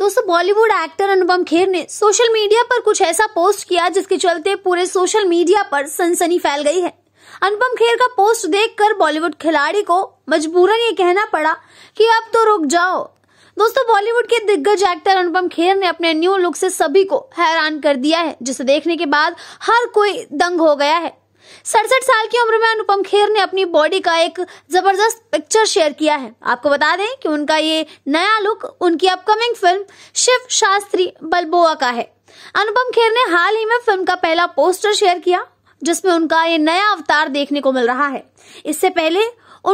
दोस्तों बॉलीवुड एक्टर अनुपम खेर ने social media पर कुछ ऐसा पोस्ट किया जिसके चलते पूरे सोशल मीडिया पर सनसनी फैल गई है अनुपम खेर का पोस्ट देखकर बॉलीवुड खिलाड़ी को मजबूरन ये कहना पड़ा कि अब तो रुक जाओ दोस्तों बॉलीवुड के दिग्गज एक्टर अनुपम खेर ने अपने न्यू लुक से सभी को हैरान कर दिया है जिसे देखने के बाद हर कोई दंग हो गया है सड़सठ साल की उम्र में अनुपम खेर ने अपनी बॉडी का एक जबरदस्त पिक्चर शेयर किया है आपको बता दें कि उनका ये नया लुक उनकी upcoming film Shiv Shastri Balboa का है अनुपम खेर ने हाल ही में फिल्म का पहला पोस्टर शेयर किया जिसमें उनका ये नया अवतार देखने को मिल रहा है इससे पहले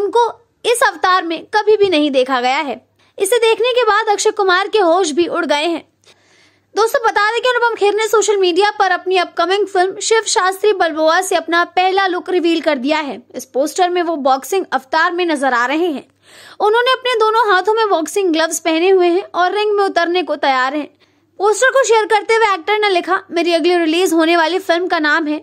उनको इस अवतार में कभी भी नहीं देखा गया है इसे देखने के बाद अक्षय कुमार के होश भी उड़ गए हैं दोस्तों बता दें कि अनुपम खेर ने सोशल मीडिया पर अपनी upcoming film Shiv Shastri Balboa से अपना पहला लुक रिवील कर दिया है इस पोस्टर में वो बॉक्सिंग अवतार में नजर आ रहे हैं उन्होंने अपने दोनों हाथों में बॉक्सिंग ग्लव्स पहने हुए हैं और रिंग में उतरने को तैयार हैं पोस्टर को शेयर करते हुए एक्टर ने लिखा मेरी अगली रिलीज होने वाली फिल्म का नाम है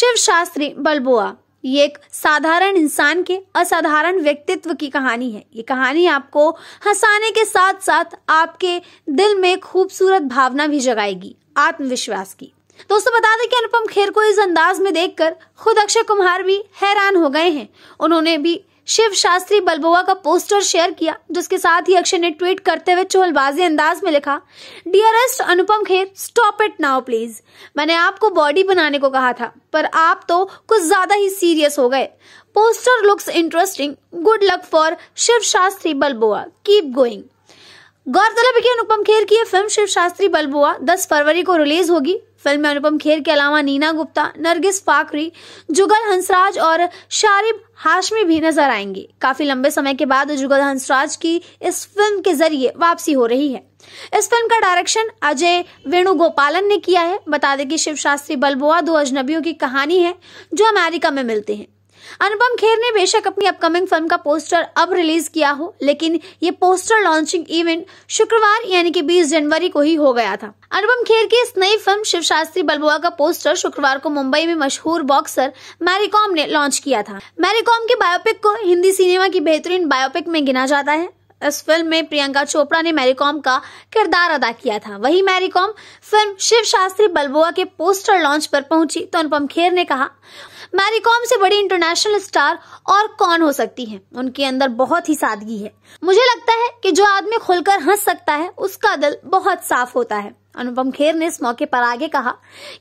शिव शास्त्री बलबोआ ये एक साधारण इंसान के असाधारण व्यक्तित्व की कहानी है ये कहानी आपको हंसाने के साथ साथ आपके दिल में खूबसूरत भावना भी जगाएगी आत्मविश्वास की दोस्तों बता दें कि अनुपम खेर को इस अंदाज में देखकर खुद अक्षय कुमार भी हैरान हो गए हैं उन्होंने भी शिव शास्त्री बलबुआ का पोस्टर शेयर किया जिसके साथ ही अक्षय ने ट्वीट करते हुए चोहलबाजी अंदाज में लिखा dearest Anupam Kher stop it now please मैंने आपको बॉडी बनाने को कहा था पर आप तो कुछ ज्यादा ही सीरियस हो गए poster looks interesting good luck for Shiv Shastri Balboa keep going गौरतलब है कि अनुपम खेर की यह फिल्म शिव शास्त्री बलबुआ 10 फरवरी को रिलीज होगी फिल्म में अनुपम खेर के अलावा नीना गुप्ता नरगिस फाकरी जुगल हंसराज और शारिब हाशमी भी नजर आएंगे काफी लंबे समय के बाद जुगल हंसराज की इस फिल्म के जरिए वापसी हो रही है इस फिल्म का डायरेक्शन अजय वेणुगोपालन ने किया है बता दें कि शिव शास्त्री बलबोआ दो अजनबियों की कहानी है जो अमेरिका में मिलते हैं अनुपम खेर ने बेशक अपनी अपकमिंग फिल्म का पोस्टर अब रिलीज किया हो लेकिन ये पोस्टर लॉन्चिंग इवेंट शुक्रवार यानी कि 20 जनवरी को ही हो गया था अनुपम खेर की इस नई फिल्म शिव शास्त्री बलबुआ का पोस्टर शुक्रवार को मुंबई में मशहूर बॉक्सर मैरीकॉम ने लॉन्च किया था मैरीकॉम के बायोपिक को हिंदी सिनेमा की बेहतरीन बायोपिक में गिना जाता है इस फिल्म में प्रियंका चोपड़ा ने मैरीकॉम का किरदार अदा किया था वही मैरीकॉम फिल्म शिव शास्त्री बलबुआ के पोस्टर लॉन्च पर पहुंची तो अनुपम खेर ने कहा मैरी कॉम से बड़ी इंटरनेशनल स्टार और कौन हो सकती है उनके अंदर बहुत ही सादगी है मुझे लगता है कि जो आदमी खुलकर हंस सकता है उसका दिल बहुत साफ होता है अनुपम खेर ने इस मौके पर आगे कहा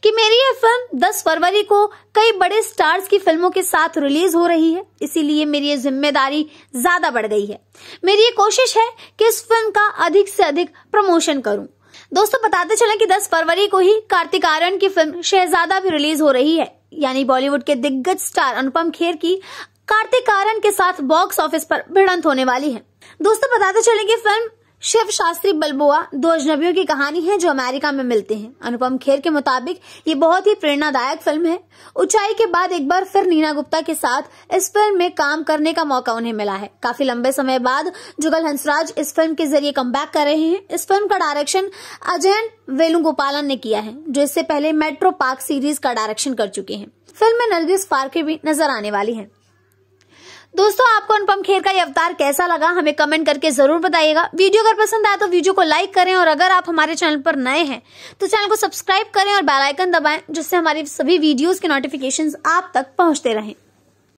कि मेरी ये फिल्म 10 फरवरी को कई बड़े स्टार्स की फिल्मों के साथ रिलीज हो रही है इसीलिए मेरी ये जिम्मेदारी ज्यादा बढ़ गई है मेरी ये कोशिश है कि इस फिल्म का अधिक से अधिक प्रमोशन करूं दोस्तों बताते चलें कि 10 फरवरी को ही कार्तिक आर्यन की फिल्म शहजादा भी रिलीज हो रही है यानी बॉलीवुड के दिग्गज स्टार अनुपम खेर की कार्तिक आर्यन के साथ बॉक्स ऑफिस पर भिड़ंत होने वाली है दोस्तों बताते चलें कि फिल्म शिव शास्त्री बलबुआ दो अजनबियों की कहानी है जो अमेरिका में मिलते हैं अनुपम खेर के मुताबिक ये बहुत ही प्रेरणादायक फिल्म है ऊंचाई के बाद एक बार फिर नीना गुप्ता के साथ इस फिल्म में काम करने का मौका उन्हें मिला है काफी लंबे समय बाद जुगल हंसराज इस फिल्म के जरिए कम कर रहे हैं इस फिल्म का डायरेक्शन अजय वेलुगोपालन ने किया है जो इससे पहले मेट्रो पार्क सीरीज का डायरेक्शन कर चुके हैं फिल्म में नरगिस पार्के भी नजर आने वाली है दोस्तों आपको अनुपम खेर का ये अवतार कैसा लगा हमें कमेंट करके जरूर बताइएगा वीडियो अगर पसंद आया तो वीडियो को लाइक करें और अगर आप हमारे चैनल पर नए हैं तो चैनल को सब्सक्राइब करें और बेल आइकन दबाएं जिससे हमारी सभी वीडियोस के नोटिफिकेशंस आप तक पहुंचते रहें